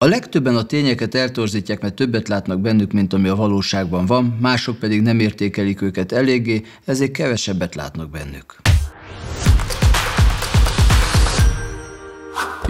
A legtöbben a tényeket eltorzítják, mert többet látnak bennük, mint ami a valóságban van, mások pedig nem értékelik őket eléggé, ezért kevesebbet látnak bennük.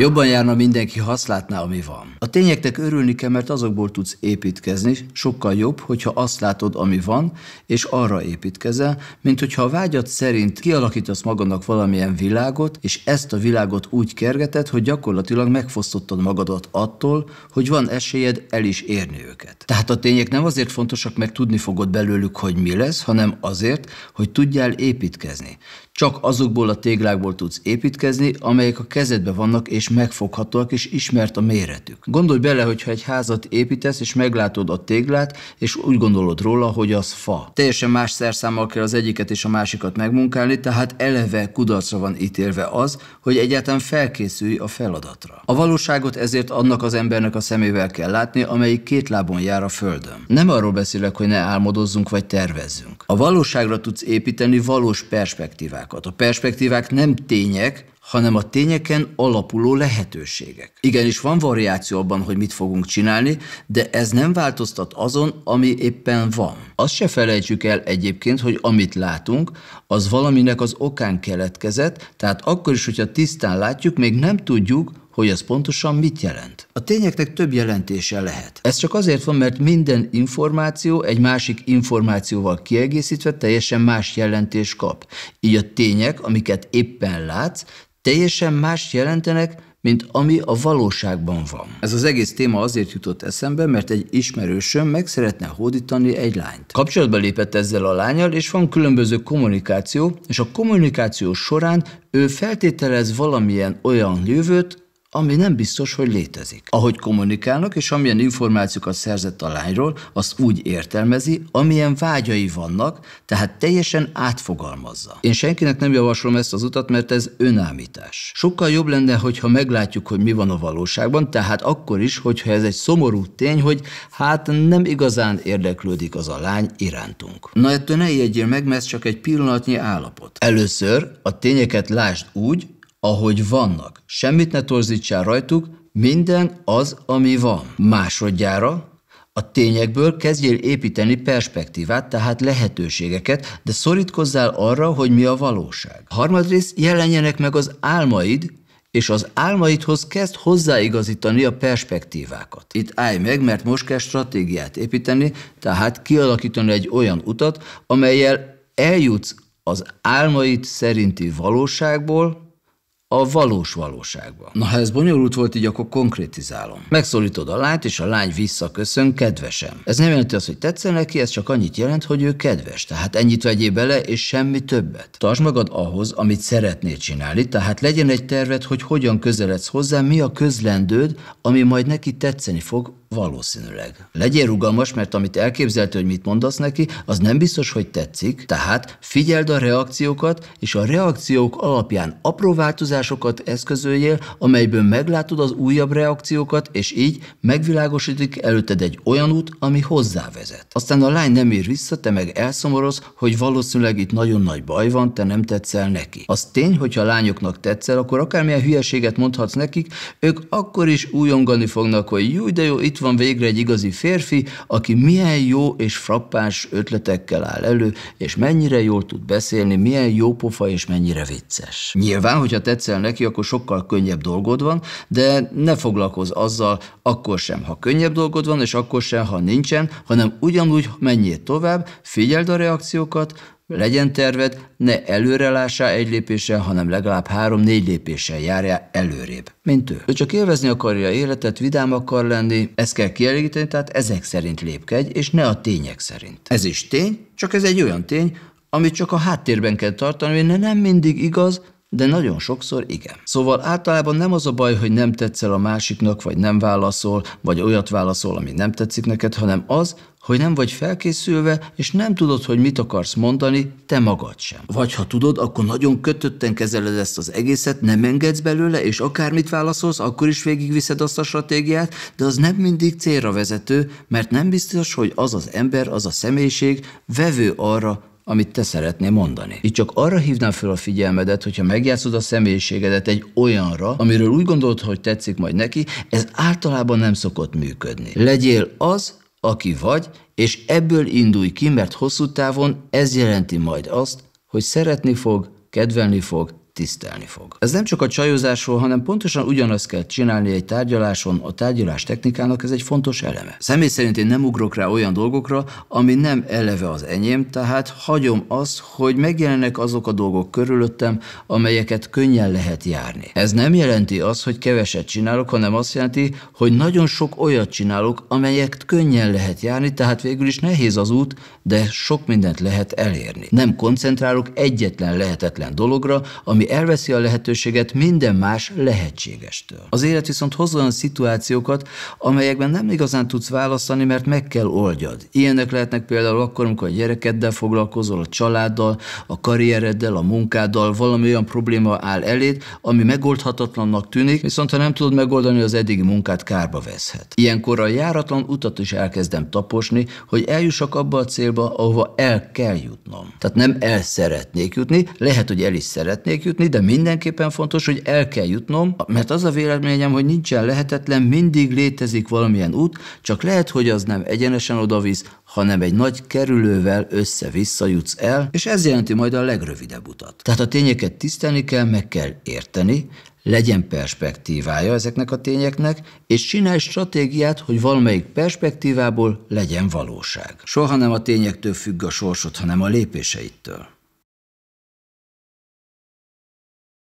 Jobban járna mindenki, ha azt látná, ami van. A tényeknek örülni kell, mert azokból tudsz építkezni, sokkal jobb, hogyha azt látod, ami van, és arra építkezel, mint hogyha a vágyad szerint kialakítasz magadnak valamilyen világot, és ezt a világot úgy kergeted, hogy gyakorlatilag megfosztottad magadat attól, hogy van esélyed el is érni őket. Tehát a tények nem azért fontosak, mert tudni fogod belőlük, hogy mi lesz, hanem azért, hogy tudjál építkezni. Csak azokból a téglákból tudsz építkezni, amelyek a kezedbe vannak és megfoghatóak és ismert a méretük. Gondolj bele, hogy ha egy házat építesz és meglátod a téglát, és úgy gondolod róla, hogy az fa. Teljesen más szerszámmal kell az egyiket és a másikat megmunkálni, tehát eleve kudarcra van ítélve az, hogy egyáltalán felkészülj a feladatra. A valóságot ezért annak az embernek a szemével kell látni, amelyik két lábon jár a földön. Nem arról beszélek, hogy ne álmodozzunk vagy tervezzünk. A valóságra tudsz építeni valós perspektívák perspektívákat. A perspektívák nem tények, hanem a tényeken alapuló lehetőségek. Igenis van variáció abban, hogy mit fogunk csinálni, de ez nem változtat azon, ami éppen van. Azt se felejtsük el egyébként, hogy amit látunk, az valaminek az okán keletkezett, tehát akkor is, hogyha tisztán látjuk, még nem tudjuk, hogy ez pontosan mit jelent. A tényeknek több jelentése lehet. Ez csak azért van, mert minden információ egy másik információval kiegészítve teljesen más jelentés kap. Így a tények, amiket éppen látsz, teljesen más jelentenek, mint ami a valóságban van. Ez az egész téma azért jutott eszembe, mert egy ismerősöm meg szeretne hódítani egy lányt. Kapcsolatba lépett ezzel a lányal, és van különböző kommunikáció, és a kommunikáció során ő feltételez valamilyen olyan jövőt, ami nem biztos, hogy létezik. Ahogy kommunikálnak, és amilyen információkat szerzett a lányról, azt úgy értelmezi, amilyen vágyai vannak, tehát teljesen átfogalmazza. Én senkinek nem javaslom ezt az utat, mert ez önállítás. Sokkal jobb lenne, hogyha meglátjuk, hogy mi van a valóságban, tehát akkor is, hogyha ez egy szomorú tény, hogy hát nem igazán érdeklődik az a lány irántunk. Na ettől ne ijedjél meg, mert ez csak egy pillanatnyi állapot. Először a tényeket lásd úgy, ahogy vannak. Semmit ne torzítsál rajtuk, minden az, ami van. Másodjára a tényekből kezdjél építeni perspektívát, tehát lehetőségeket, de szorítkozzál arra, hogy mi a valóság. Harmadrészt jelenjenek meg az álmaid, és az álmaidhoz kezd hozzáigazítani a perspektívákat. Itt állj meg, mert most kell stratégiát építeni, tehát kialakítani egy olyan utat, amelyel eljutsz az álmaid szerinti valóságból a valós valóságban. Na, ha ez bonyolult volt így, akkor konkrétizálom. Megszólítod a lányt, és a lány visszaköszön, kedvesem. Ez nem jelenti azt, hogy tetszen neki, ez csak annyit jelent, hogy ő kedves. Tehát ennyit vegyél bele, és semmi többet. Tartsd magad ahhoz, amit szeretnél csinálni, tehát legyen egy terved, hogy hogyan közeledsz hozzá, mi a közlendőd, ami majd neki tetszeni fog, Valószínűleg. Legyél rugalmas, mert amit elképzelt, hogy mit mondasz neki, az nem biztos, hogy tetszik, tehát figyeld a reakciókat, és a reakciók alapján apró változás változásokat eszközöljél, amelyből meglátod az újabb reakciókat, és így megvilágosítik előtted egy olyan út, ami vezet. Aztán a lány nem ír vissza, te meg elszomorodsz, hogy valószínűleg itt nagyon nagy baj van, te nem tetszel neki. Az tény, hogyha a lányoknak tetszel, akkor akármilyen hülyeséget mondhatsz nekik, ők akkor is újongani fognak, hogy jó, de jó, itt van végre egy igazi férfi, aki milyen jó és frappás ötletekkel áll elő, és mennyire jól tud beszélni, milyen jó pofa és mennyire vicces. Nyilván, hogyha tetsz tetszel neki, akkor sokkal könnyebb dolgod van, de ne foglalkozz azzal akkor sem, ha könnyebb dolgod van, és akkor sem, ha nincsen, hanem ugyanúgy menjél tovább, figyeld a reakciókat, legyen terved, ne előre egy lépéssel, hanem legalább három-négy lépéssel járja előrébb, mint ő. Ő csak élvezni akarja életet, vidám akar lenni, ezt kell kielégíteni, tehát ezek szerint lépkedj, és ne a tények szerint. Ez is tény, csak ez egy olyan tény, amit csak a háttérben kell tartani, mert nem mindig igaz, de nagyon sokszor igen. Szóval általában nem az a baj, hogy nem tetszel a másiknak, vagy nem válaszol, vagy olyat válaszol, ami nem tetszik neked, hanem az, hogy nem vagy felkészülve, és nem tudod, hogy mit akarsz mondani, te magad sem. Vagy ha tudod, akkor nagyon kötötten kezeled ezt az egészet, nem engedsz belőle, és akármit válaszolsz, akkor is végigviszed azt a stratégiát, de az nem mindig célra vezető, mert nem biztos, hogy az az ember, az a személyiség vevő arra, amit te szeretnél mondani. Itt csak arra hívnám fel a figyelmedet, hogyha megjátszod a személyiségedet egy olyanra, amiről úgy gondolod, hogy tetszik majd neki, ez általában nem szokott működni. Legyél az, aki vagy, és ebből indulj ki, mert hosszú távon ez jelenti majd azt, hogy szeretni fog, kedvelni fog, tisztelni fog. Ez nem csak a csajozásról, hanem pontosan ugyanazt kell csinálni egy tárgyaláson, a tárgyalás technikának ez egy fontos eleme. Személy szerint én nem ugrok rá olyan dolgokra, ami nem eleve az enyém, tehát hagyom azt, hogy megjelennek azok a dolgok körülöttem, amelyeket könnyen lehet járni. Ez nem jelenti azt, hogy keveset csinálok, hanem azt jelenti, hogy nagyon sok olyat csinálok, amelyeket könnyen lehet járni, tehát végül is nehéz az út, de sok mindent lehet elérni. Nem koncentrálok egyetlen lehetetlen dologra, ami elveszi a lehetőséget minden más lehetségestől. Az élet viszont hoz olyan szituációkat, amelyekben nem igazán tudsz választani, mert meg kell oldjad. Ilyenek lehetnek például akkor, amikor a gyerekeddel foglalkozol, a családdal, a karriereddel, a munkáddal, valami olyan probléma áll eléd, ami megoldhatatlannak tűnik, viszont ha nem tudod megoldani, az eddigi munkát kárba veszhet. Ilyenkor a járatlan utat is elkezdem taposni, hogy eljussak abba a célba, ahova el kell jutnom. Tehát nem el szeretnék jutni, lehet, hogy el is szeretnék jutni, jutni, de mindenképpen fontos, hogy el kell jutnom, mert az a véleményem, hogy nincsen lehetetlen, mindig létezik valamilyen út, csak lehet, hogy az nem egyenesen odavisz, hanem egy nagy kerülővel össze-vissza jutsz el, és ez jelenti majd a legrövidebb utat. Tehát a tényeket tisztelni kell, meg kell érteni, legyen perspektívája ezeknek a tényeknek, és csinálj stratégiát, hogy valamelyik perspektívából legyen valóság. Soha nem a tényektől függ a sorsod, hanem a lépéseitől.